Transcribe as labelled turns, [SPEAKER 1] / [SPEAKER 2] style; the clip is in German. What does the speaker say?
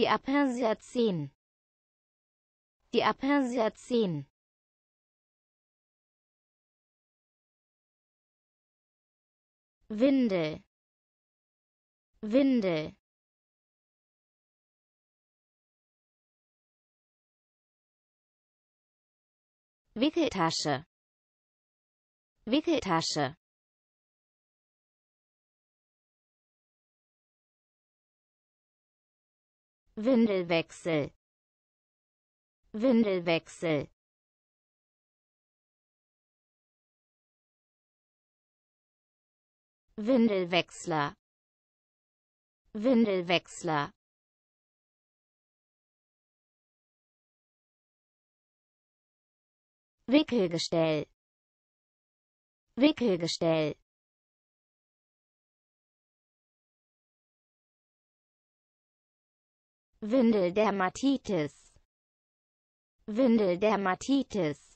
[SPEAKER 1] Die Appelsia 10. Die Appelsia 10. Windel. Windel. Wickeltasche. Wickeltasche. Windelwechsel Windelwechsel Windelwechsler Windelwechsler Wickelgestell Wickelgestell Windeldermatitis Windeldermatitis